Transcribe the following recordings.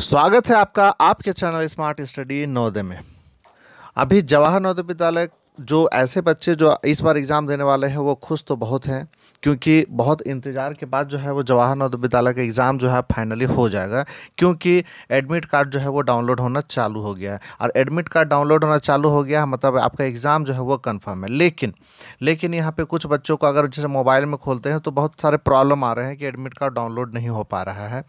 स्वागत है आपका आपके चैनल स्मार्ट स्टडी नौदे में अभी जवाहर नवोदय विद्यालय जो ऐसे बच्चे जो इस बार एग्ज़ाम देने वाले हैं वो खुश तो बहुत हैं क्योंकि बहुत इंतज़ार के बाद जो है वो जवाहर नवोदय विद्यालय का एग्ज़ाम जो है फाइनली हो जाएगा क्योंकि एडमिट कार्ड जो है वो डाउनलोड होना चालू हो गया है और एडमिट कार्ड डाउनलोड होना चालू हो गया है मतलब आपका एग्ज़ाम जो है वो कन्फर्म है लेकिन लेकिन यहाँ पर कुछ बच्चों को अगर जैसे मोबाइल में खोलते हैं तो बहुत सारे प्रॉब्लम आ रहे हैं कि एडमिट कार्ड डाउनलोड नहीं हो पा रहा है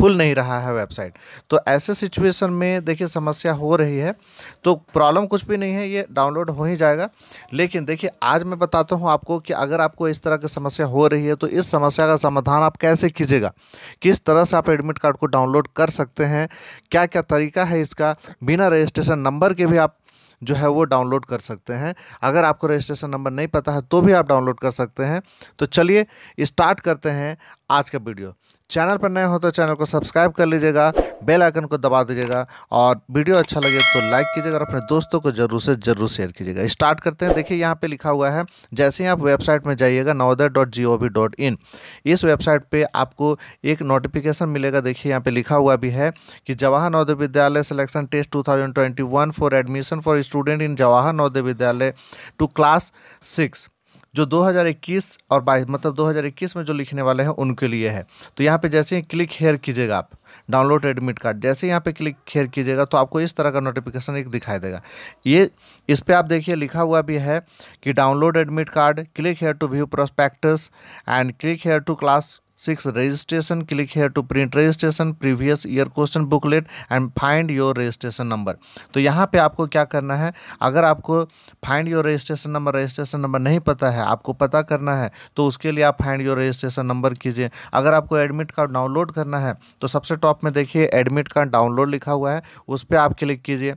खुल नहीं रहा है वेबसाइट तो ऐसे सिचुएसन में देखिए समस्या हो रही है तो प्रॉब्लम कुछ भी नहीं है ये डाउनलोड हो ही जा जाएगा लेकिन देखिए आज मैं बताता हूँ आपको कि अगर आपको इस तरह की समस्या हो रही है तो इस समस्या का समाधान आप कैसे कीजिएगा किस तरह से आप एडमिट कार्ड को डाउनलोड कर सकते हैं क्या क्या तरीका है इसका बिना रजिस्ट्रेशन नंबर के भी आप जो है वो डाउनलोड कर सकते हैं अगर आपको रजिस्ट्रेशन नंबर नहीं पता है तो भी आप डाउनलोड कर सकते हैं तो चलिए स्टार्ट करते हैं आज का वीडियो चैनल पर नए हो तो चैनल को सब्सक्राइब कर लीजिएगा बेल आइकन को दबा दीजिएगा और वीडियो अच्छा लगे तो लाइक कीजिएगा और अपने दोस्तों को जरूर से जरूर शेयर कीजिएगा स्टार्ट करते हैं देखिए यहाँ पे लिखा हुआ है जैसे ही आप वेबसाइट में जाइएगा Navodaya dot G O V dot in इस वेबसाइट पे आपको एक नोटिफिकेशन मिलेगा देखिए यहाँ पे लिखा हुआ भी है कि Jawahar Navodaya Vidyalaya selection test two thousand twenty one for admission for student in Jawahar Navodaya Vidyalaya to class six जो 2021 और बाईस मतलब 2021 में जो लिखने वाले हैं उनके लिए है तो यहाँ पे जैसे ही क्लिक हेयर कीजिएगा आप डाउनलोड एडमिट कार्ड जैसे यहाँ पे क्लिक हेयर कीजिएगा तो आपको इस तरह का नोटिफिकेशन एक दिखाई देगा ये इस पर आप देखिए लिखा हुआ भी है कि download admit card click here to view prospectus and click here to class six registration click here to print registration previous year question booklet and find your registration number तो यहाँ पे आपको क्या करना है अगर आपको find your registration number registration number नहीं पता है आपको पता करना है तो उसके लिए आप फाइंड योर रजिस्ट्रेशन नंबर कीजिए अगर आपको एडमिट कार्ड डाउनलोड करना है तो सबसे टॉप में देखिए एडमिट कार्ड डाउनलोड लिखा हुआ है उस पर आप क्लिक कीजिए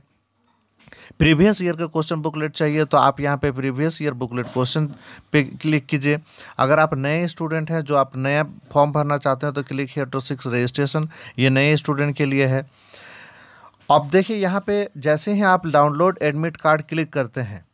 प्रीवियस ईयर का क्वेश्चन बुकलेट चाहिए तो आप यहाँ पे प्रीवियस ईयर बुकलेट क्वेश्चन पे क्लिक कीजिए अगर आप नए स्टूडेंट हैं जो आप नया फॉर्म भरना चाहते हैं तो click here to six registration ये नए स्टूडेंट के लिए है अब देखिए यहाँ पे जैसे ही आप डाउनलोड एडमिट कार्ड क्लिक करते हैं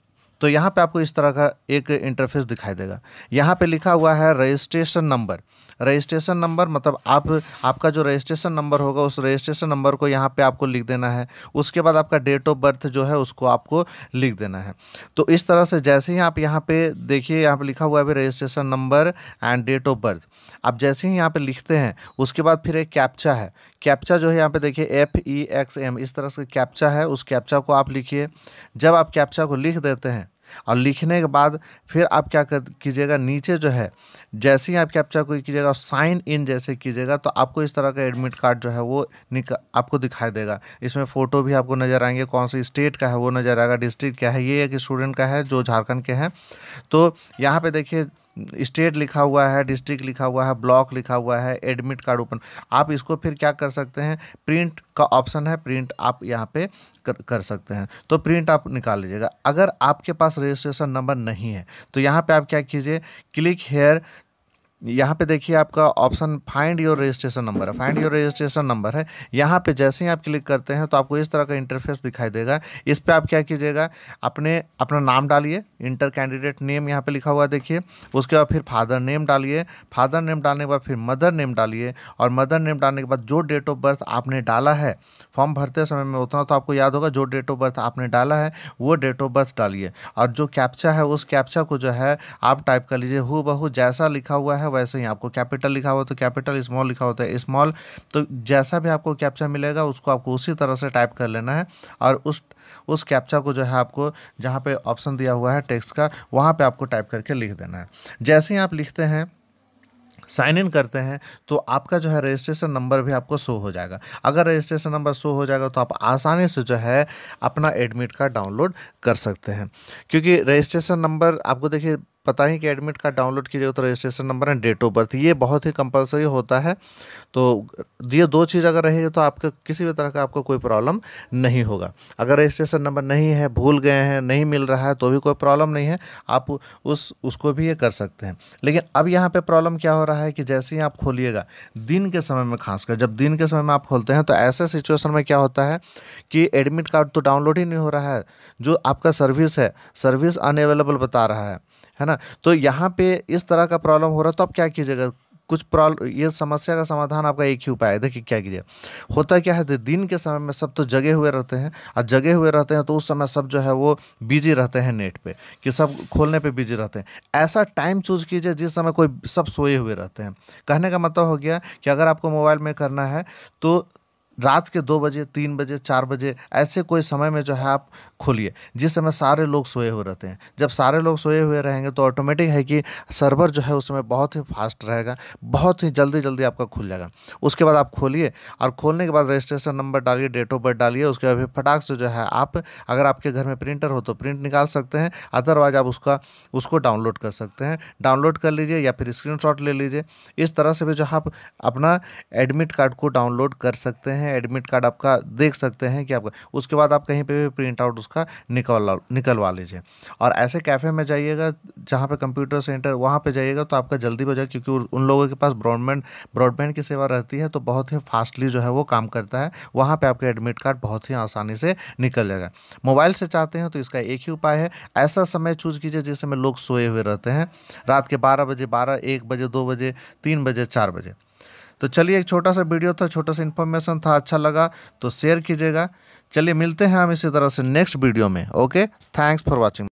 तो यहाँ पे आपको इस तरह का एक इंटरफेस दिखाई देगा यहाँ पे लिखा हुआ है रजिस्ट्रेशन नंबर रजिस्ट्रेशन नंबर मतलब आप आपका जो रजिस्ट्रेशन नंबर होगा उस रजिस्ट्रेशन नंबर को यहाँ पे आपको लिख देना है उसके बाद आपका डेट ऑफ बर्थ जो है उसको आपको लिख देना है तो इस तरह से जैसे ही आप यहाँ पे देखिए यहाँ पर लिखा हुआ है registration number and date of birth आप जैसे ही यहाँ पर लिखते हैं उसके बाद फिर एक कैप्चा है कैप्चा जो है यहाँ पर देखिए एफ ई एक्स एम इस तरह से कैप्चा है उस कैप्चा को आप लिखिए जब आप कैप्चा को लिख देते हैं और लिखने के बाद फिर आप क्या कर कीजिएगा नीचे जो है जैसे ही आप कैप्चा कोई कीजिएगा साइन इन जैसे कीजिएगा तो आपको इस तरह का एडमिट कार्ड जो है वो निकल आपको दिखाई देगा इसमें फ़ोटो भी आपको नज़र आएंगे कौन से स्टेट का है वो नज़र आएगा डिस्ट्रिक्ट क्या है ये एक स्टूडेंट का है जो झारखंड के हैं तो यहाँ पर देखिए स्टेट लिखा हुआ है डिस्ट्रिक्ट लिखा हुआ है ब्लॉक लिखा हुआ है एडमिट कार्ड ओपन आप इसको फिर क्या कर सकते हैं प्रिंट का ऑप्शन है प्रिंट आप यहाँ पे कर, कर सकते हैं तो प्रिंट आप निकाल लीजिएगा अगर आपके पास रजिस्ट्रेशन नंबर नहीं है तो यहाँ पे आप क्या कीजिए क्लिक हेयर यहाँ पे देखिए आपका option find your registration number है फाइंड योर रजिस्ट्रेशन नंबर है यहाँ पे जैसे ही आप क्लिक करते हैं तो आपको इस तरह का इंटरफेस दिखाई देगा इस पर आप क्या कीजिएगा अपने अपना नाम डालिए इंटर कैंडिडेट नेम यहाँ पे लिखा हुआ देखिए उसके बाद फिर फादर नेम डालिए फादर नेम डालने के बाद फिर मदर नेम डालिए और मदर नेम डालने के बाद जो डेट ऑफ बर्थ आपने डाला है फॉर्म भरते समय में उतना तो आपको याद होगा जो डेट ऑफ बर्थ आपने डाला है वो डेट ऑफ बर्थ डालिए और जो कैप्चा है उस कैप्चा को जो है आप टाइप कर लीजिए हु जैसा लिखा हुआ है है वैसे ही आपको कैपिटल लिखा हुआ तो कैपिटल स्मॉल लिखा होता है स्मॉल तो जैसा भी आपको कैप्चा मिलेगा उसको आपको उसी तरह से टाइप कर लेना है और उस उस कैप्चा को जो है आपको जहाँ पे ऑप्शन दिया हुआ है टेक्स्ट का वहाँ पे आपको टाइप करके लिख देना है जैसे ही आप लिखते हैं साइन इन करते हैं तो आपका जो है रजिस्ट्रेशन नंबर भी आपको शो हो जाएगा अगर रजिस्ट्रेशन नंबर शो हो जाएगा तो आप आसानी से जो है अपना एडमिट कार्ड डाउनलोड कर सकते हैं क्योंकि रजिस्ट्रेशन नंबर आपको देखिए पता है कि एडमिट कार्ड डाउनलोड कीजिए तो registration number and date of birth ये बहुत ही कंपलसरी होता है तो ये दो चीज़ अगर रहेगी तो आपके किसी भी तरह का आपको कोई प्रॉब्लम नहीं होगा अगर रजिस्ट्रेशन नंबर नहीं है भूल गए हैं नहीं मिल रहा है तो भी कोई प्रॉब्लम नहीं है आप उस उसको भी ये कर सकते हैं लेकिन अब यहाँ पर प्रॉब्लम क्या हो रहा है कि जैसे ही आप खोलिएगा दिन के समय में खासकर जब दिन के समय में आप खोलते हैं तो ऐसे सिचुएशन में क्या होता है कि एडमिट कार्ड तो डाउनलोड ही नहीं हो रहा है जो आपका सर्विस है सर्विस अनअवेलेबल बता रहा है है ना तो यहाँ पे इस तरह का प्रॉब्लम हो रहा है तो आप क्या कीजिएगा कुछ प्रॉब्लम ये समस्या का समाधान आपका एक ही उपाय है देखिए क्या कीजिए होता क्या है दिन के समय में सब तो जगे हुए रहते हैं और जगे हुए रहते हैं तो उस समय सब जो है वो बिजी रहते हैं नेट पे कि सब खोलने पे बिजी रहते हैं ऐसा टाइम चूज कीजिए जिस समय कोई सब सोए हुए रहते हैं कहने का मतलब हो गया कि अगर आपको मोबाइल में करना है तो रात के दो बजे तीन बजे चार बजे ऐसे कोई समय में जो है आप खोलिए जिस समय सारे लोग सोए हुए रहते हैं जब सारे लोग सोए हुए रहेंगे तो ऑटोमेटिक है कि सर्वर जो है उस समय बहुत ही फास्ट रहेगा बहुत ही जल्दी जल्दी आपका खुल जाएगा उसके बाद आप खोलिए और खोलने के बाद रजिस्ट्रेशन नंबर डालिए डेट ऑफ बर्थ डालिए उसके बाद फटाक से जो है आप अगर आपके घर में प्रिंटर हो तो प्रिंट निकाल सकते हैं अदरवाइज आप उसका उसको डाउनलोड कर सकते हैं डाउनलोड कर लीजिए या फिर स्क्रीन ले लीजिए इस तरह से भी जो आप अपना एडमिट कार्ड को डाउनलोड कर सकते हैं एडमिट कार्ड आपका देख सकते हैं कि आपका उसके बाद आप कहीं पर भी प्रिंट आउट उसका निकल निकलवा लीजिए और ऐसे कैफ़े में जाइएगा जहाँ पर कंप्यूटर सेंटर वहाँ पर जाइएगा तो आपका जल्दी हो जाएगा क्योंकि उन लोगों के पास ब्रॉडबैंड ब्रॉडबैंड की सेवा रहती है तो बहुत ही फास्टली जो है वो काम करता है वहाँ पर आपका एडमिट कार्ड बहुत ही आसानी से निकल जाएगा मोबाइल से चाहते हैं तो इसका एक ही उपाय है ऐसा समय चूज कीजिए जिसमें लोग सोए हुए रहते हैं रात के बारह बजे बारह एक बजे दो बजे तीन बजे चार बजे तो चलिए एक छोटा सा वीडियो था छोटा सा इन्फॉर्मेशन था अच्छा लगा तो शेयर कीजिएगा चलिए मिलते हैं हम इसी तरह से नेक्स्ट वीडियो में ओके थैंक्स फॉर वॉचिंग